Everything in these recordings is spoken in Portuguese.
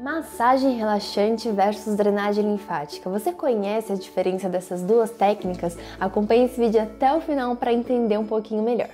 Massagem relaxante versus drenagem linfática. Você conhece a diferença dessas duas técnicas? Acompanhe esse vídeo até o final para entender um pouquinho melhor.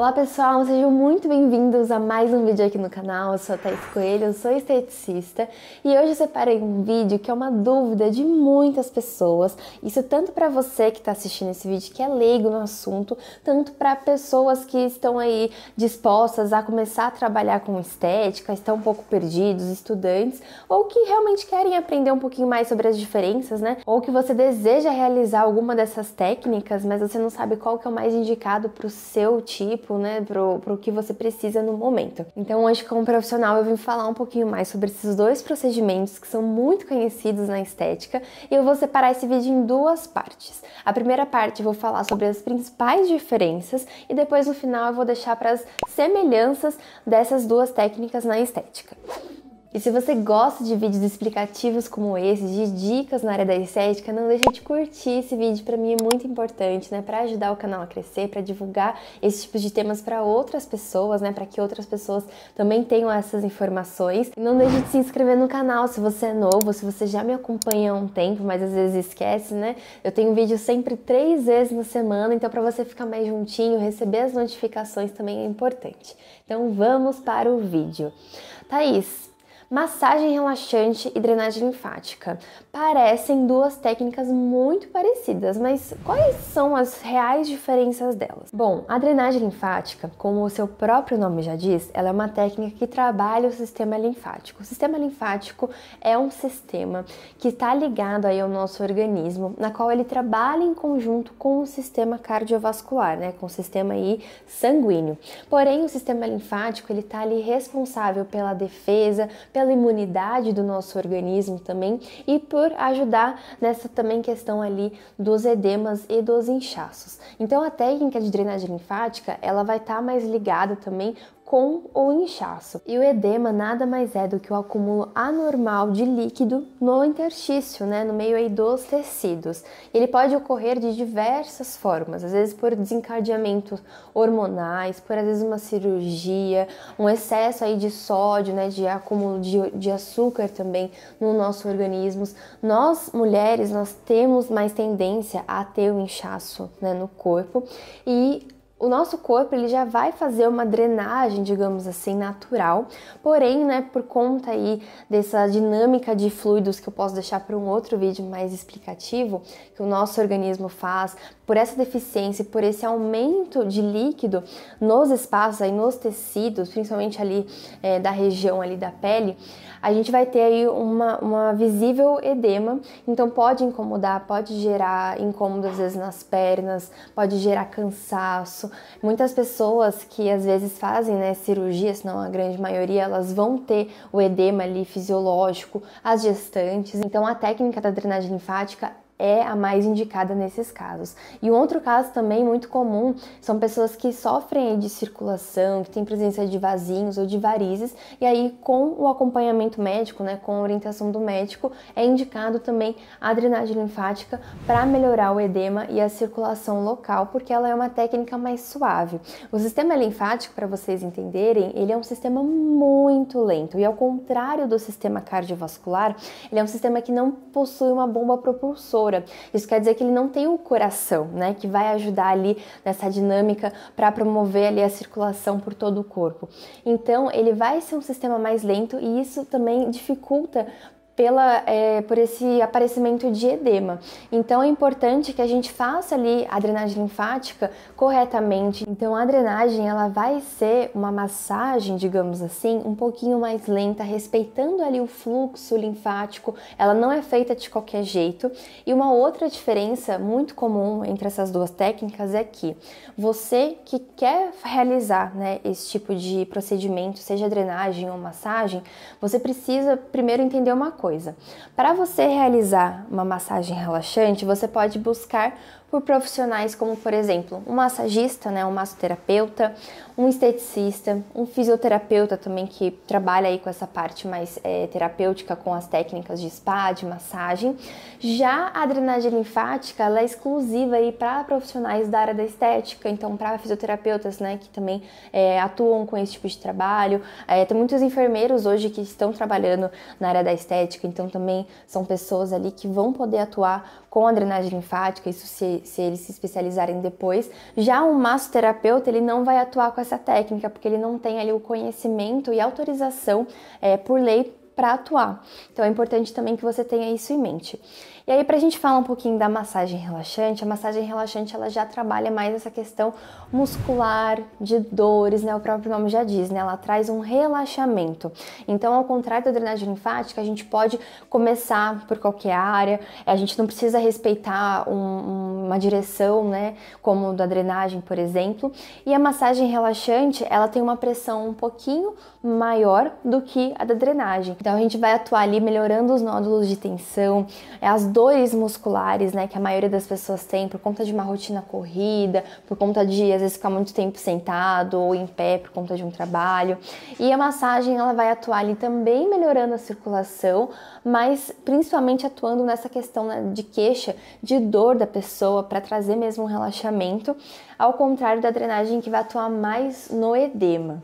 Olá pessoal, sejam muito bem-vindos a mais um vídeo aqui no canal. Eu sou a Thais Coelho, eu sou esteticista e hoje eu separei um vídeo que é uma dúvida de muitas pessoas. Isso tanto para você que está assistindo esse vídeo que é leigo no assunto, tanto para pessoas que estão aí dispostas a começar a trabalhar com estética, estão um pouco perdidos, estudantes, ou que realmente querem aprender um pouquinho mais sobre as diferenças, né? Ou que você deseja realizar alguma dessas técnicas, mas você não sabe qual que é o mais indicado para o seu tipo prático, né, pro, pro que você precisa no momento. Então, hoje, como profissional, eu vim falar um pouquinho mais sobre esses dois procedimentos que são muito conhecidos na estética e eu vou separar esse vídeo em duas partes. A primeira parte eu vou falar sobre as principais diferenças e depois no final eu vou deixar para as semelhanças dessas duas técnicas na estética. E se você gosta de vídeos explicativos como esse, de dicas na área da estética, não deixe de curtir esse vídeo, para mim é muito importante, né, para ajudar o canal a crescer, para divulgar esse tipo de temas para outras pessoas, né, para que outras pessoas também tenham essas informações. E não deixe de se inscrever no canal se você é novo, se você já me acompanha há um tempo, mas às vezes esquece, né? Eu tenho vídeo sempre três vezes na semana, então para você ficar mais juntinho, receber as notificações também é importante. Então vamos para o vídeo. Thaís, Massagem relaxante e drenagem linfática. Parecem duas técnicas muito parecidas, mas quais são as reais diferenças delas? Bom, a drenagem linfática, como o seu próprio nome já diz, ela é uma técnica que trabalha o sistema linfático. O sistema linfático é um sistema que está ligado aí ao nosso organismo, na qual ele trabalha em conjunto com o sistema cardiovascular, né, com o sistema aí sanguíneo. Porém, o sistema linfático ele está ali responsável pela defesa, pela pela imunidade do nosso organismo também e por ajudar nessa também questão ali dos edemas e dos inchaços. Então a técnica de drenagem linfática, ela vai estar tá mais ligada também com o inchaço. E o edema nada mais é do que o acúmulo anormal de líquido no interstício, né, no meio aí dos tecidos. Ele pode ocorrer de diversas formas, às vezes por desencadeamentos hormonais, por às vezes uma cirurgia, um excesso aí de sódio, né, de acúmulo de, de açúcar também no nosso organismo. Nós mulheres nós temos mais tendência a ter o inchaço, né, no corpo e o nosso corpo ele já vai fazer uma drenagem, digamos assim, natural. Porém, né, por conta aí dessa dinâmica de fluidos que eu posso deixar para um outro vídeo mais explicativo que o nosso organismo faz, por essa deficiência, por esse aumento de líquido nos espaços aí, nos tecidos, principalmente ali é, da região ali da pele, a gente vai ter aí uma, uma visível edema. Então pode incomodar, pode gerar incômodo às vezes nas pernas, pode gerar cansaço muitas pessoas que às vezes fazem né, cirurgia, se não a grande maioria, elas vão ter o edema ali fisiológico, as gestantes. Então a técnica da drenagem linfática é a mais indicada nesses casos. E um outro caso também muito comum são pessoas que sofrem de circulação, que têm presença de vasinhos ou de varizes, e aí com o acompanhamento médico, né, com a orientação do médico, é indicado também a drenagem linfática para melhorar o edema e a circulação local, porque ela é uma técnica mais suave. O sistema linfático, para vocês entenderem, ele é um sistema muito lento e ao contrário do sistema cardiovascular, ele é um sistema que não possui uma bomba propulsora isso quer dizer que ele não tem o coração, né, que vai ajudar ali nessa dinâmica para promover ali a circulação por todo o corpo. Então, ele vai ser um sistema mais lento e isso também dificulta pela, é, por esse aparecimento de edema. Então é importante que a gente faça ali a drenagem linfática corretamente. Então a drenagem ela vai ser uma massagem, digamos assim, um pouquinho mais lenta, respeitando ali o fluxo linfático. Ela não é feita de qualquer jeito. E uma outra diferença muito comum entre essas duas técnicas é que você que quer realizar né, esse tipo de procedimento, seja drenagem ou massagem, você precisa primeiro entender uma coisa coisa. Para você realizar uma massagem relaxante, você pode buscar por profissionais como, por exemplo, um massagista, né, um massoterapeuta, um esteticista, um fisioterapeuta também que trabalha aí com essa parte mais é, terapêutica com as técnicas de spa, de massagem. Já a drenagem linfática, ela é exclusiva aí para profissionais da área da estética, então para fisioterapeutas, né, que também é, atuam com esse tipo de trabalho. É, tem muitos enfermeiros hoje que estão trabalhando na área da estética, então também são pessoas ali que vão poder atuar com a drenagem linfática, isso se se, eles se especializarem depois. Já um massoterapeuta, ele não vai atuar com essa técnica, porque ele não tem ali o conhecimento e autorização é, por lei para atuar. Então é importante também que você tenha isso em mente. E aí, para a gente falar um pouquinho da massagem relaxante, a massagem relaxante ela já trabalha mais essa questão muscular, de dores, né? O próprio nome já diz, né? Ela traz um relaxamento. Então, ao contrário da drenagem linfática, a gente pode começar por qualquer área, a gente não precisa respeitar um, uma direção, né? Como da drenagem, por exemplo. E a massagem relaxante, ela tem uma pressão um pouquinho maior do que a da drenagem. Então, a gente vai atuar ali melhorando os nódulos de tensão, as dores dores musculares, né, que a maioria das pessoas tem por conta de uma rotina corrida, por conta de às vezes ficar muito tempo sentado ou em pé por conta de um trabalho. E a massagem ela vai atuar ali também melhorando a circulação, mas principalmente atuando nessa questão né, de queixa, de dor da pessoa para trazer mesmo um relaxamento, ao contrário da drenagem que vai atuar mais no edema.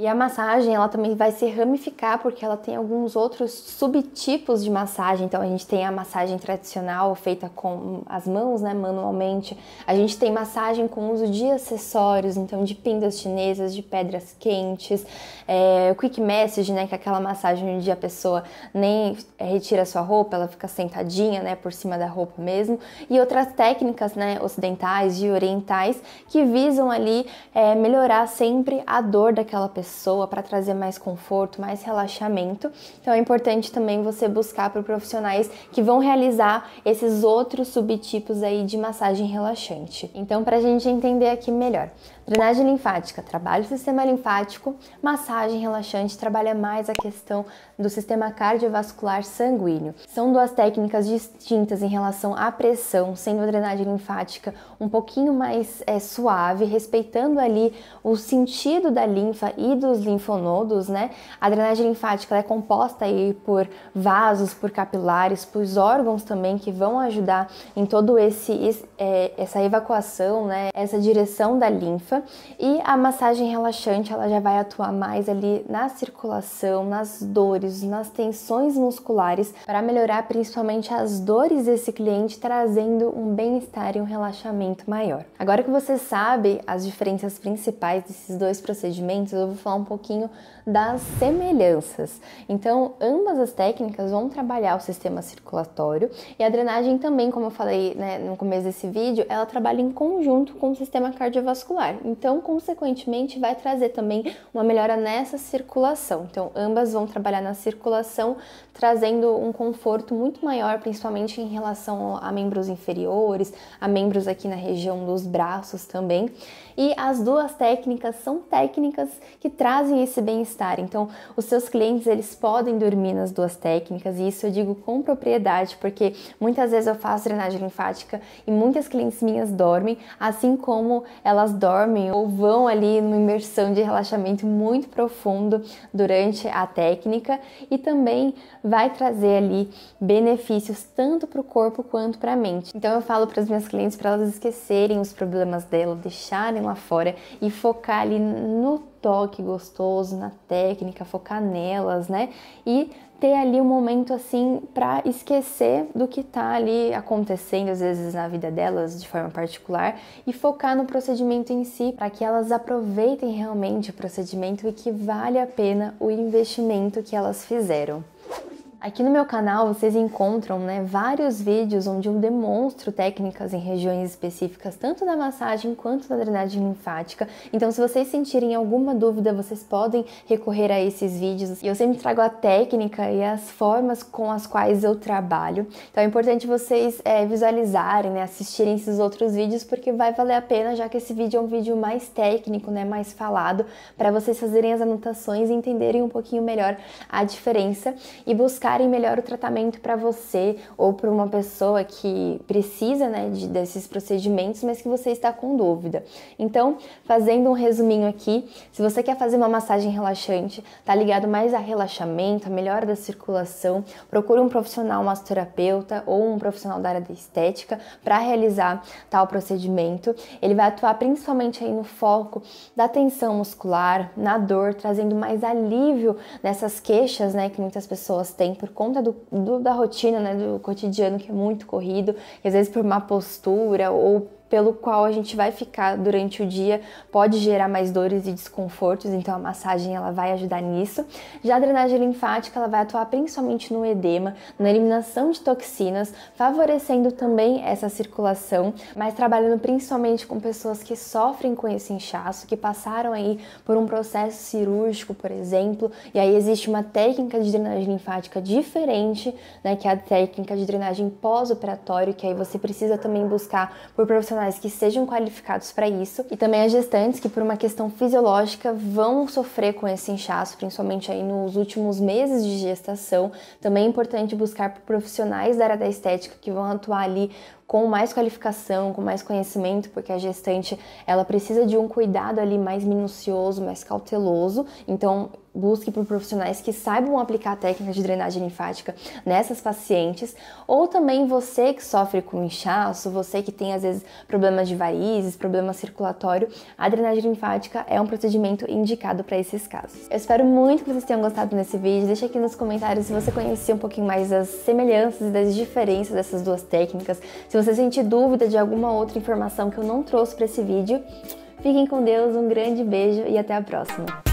E a massagem, ela também vai se ramificar porque ela tem alguns outros subtipos de massagem. Então a gente tem a massagem tradicional feita com as mãos, né, manualmente. A gente tem massagem com uso de acessórios, então de pindas chinesas, de pedras quentes, é, quick massage, né, que é aquela massagem onde a pessoa nem é, retira sua roupa, ela fica sentadinha, né, por cima da roupa mesmo. E outras técnicas, né, ocidentais e orientais que visam ali é, melhorar sempre a dor daquela pessoa pessoa para trazer mais conforto, mais relaxamento. Então é importante também você buscar por profissionais que vão realizar esses outros subtipos aí de massagem relaxante. Então para a gente entender aqui melhor, drenagem linfática trabalha o sistema linfático, massagem relaxante trabalha mais a questão do sistema cardiovascular sanguíneo. São duas técnicas distintas em relação à pressão, sendo a drenagem linfática um pouquinho mais é, suave, respeitando ali o sentido da linfa e dos linfonodos, né? A drenagem linfática é composta aí por vasos, por capilares, por órgãos também que vão ajudar em todo esse é, essa evacuação, né? Essa direção da linfa e a massagem relaxante ela já vai atuar mais ali na circulação, nas dores nas tensões musculares, para melhorar principalmente as dores desse cliente, trazendo um bem-estar e um relaxamento maior. Agora que você sabe as diferenças principais desses dois procedimentos, eu vou falar um pouquinho das semelhanças. Então, ambas as técnicas vão trabalhar o sistema circulatório e a drenagem também, como eu falei né, no começo desse vídeo, ela trabalha em conjunto com o sistema cardiovascular. Então, consequentemente, vai trazer também uma melhora nessa circulação. Então, ambas vão trabalhar na circulação, trazendo um conforto muito maior, principalmente em relação a membros inferiores, a membros aqui na região dos braços também. E as duas técnicas são técnicas que trazem esse bem-estar. Então, os seus clientes eles podem dormir nas duas técnicas, e isso eu digo com propriedade, porque muitas vezes eu faço drenagem linfática e muitas clientes minhas dormem, assim como elas dormem ou vão ali numa imersão de relaxamento muito profundo durante a técnica e também vai trazer ali benefícios tanto para o corpo quanto para a mente. Então eu falo para as minhas clientes para elas esquecerem os problemas dela, deixarem lá fora e focar ali no toque gostoso, na técnica, focar nelas, né? E ter ali um momento assim para esquecer do que tá ali acontecendo às vezes na vida delas de forma particular e focar no procedimento em si, para que elas aproveitem realmente o procedimento e que vale a pena o investimento que elas fizeram. Aqui no meu canal vocês encontram né, vários vídeos onde eu demonstro técnicas em regiões específicas, tanto da massagem quanto da drenagem linfática. Então, se vocês sentirem alguma dúvida, vocês podem recorrer a esses vídeos. E eu sempre trago a técnica e as formas com as quais eu trabalho. Então, é importante vocês é, visualizarem, né, assistirem esses outros vídeos, porque vai valer a pena, já que esse vídeo é um vídeo mais técnico, né, mais falado, para vocês fazerem as anotações e entenderem um pouquinho melhor a diferença e buscar pensarem melhor o tratamento para você ou para uma pessoa que precisa né, de, desses procedimentos, mas que você está com dúvida. Então, fazendo um resuminho aqui, se você quer fazer uma massagem relaxante, tá ligado mais a relaxamento, a melhora da circulação, procure um profissional massoterapeuta ou um profissional da área da estética para realizar tal procedimento. Ele vai atuar principalmente aí no foco da tensão muscular, na dor, trazendo mais alívio nessas queixas, né, que muitas pessoas têm por conta do, do, da rotina, né, do cotidiano que é muito corrido, e às vezes por má postura ou pelo qual a gente vai ficar durante o dia pode gerar mais dores e desconfortos, então a massagem ela vai ajudar nisso. Já a drenagem linfática ela vai atuar principalmente no edema, na eliminação de toxinas, favorecendo também essa circulação, mas trabalhando principalmente com pessoas que sofrem com esse inchaço, que passaram aí por um processo cirúrgico, por exemplo, e aí existe uma técnica de drenagem linfática diferente, né, que é a técnica de drenagem pós-operatório, que aí você precisa também buscar por profissionais profissionais que sejam qualificados para isso e também as gestantes que, por uma questão fisiológica, vão sofrer com esse inchaço, principalmente aí nos últimos meses de gestação. Também é importante buscar por profissionais da área da estética que vão atuar ali com mais qualificação, com mais conhecimento, porque a gestante ela precisa de um cuidado ali mais minucioso, mais cauteloso. Então, busque por profissionais que saibam aplicar técnicas de drenagem linfática nessas pacientes, ou também você que sofre com inchaço, você que tem às vezes problemas de varizes, problema circulatório, a drenagem linfática é um procedimento indicado para esses casos. Eu espero muito que vocês tenham gostado desse vídeo. Deixa aqui nos comentários se você conhecia um pouquinho mais das semelhanças e das diferenças dessas duas técnicas. Se você sentir dúvida de alguma outra informação que eu não trouxe para esse vídeo, fiquem com Deus, um grande beijo e até a próxima.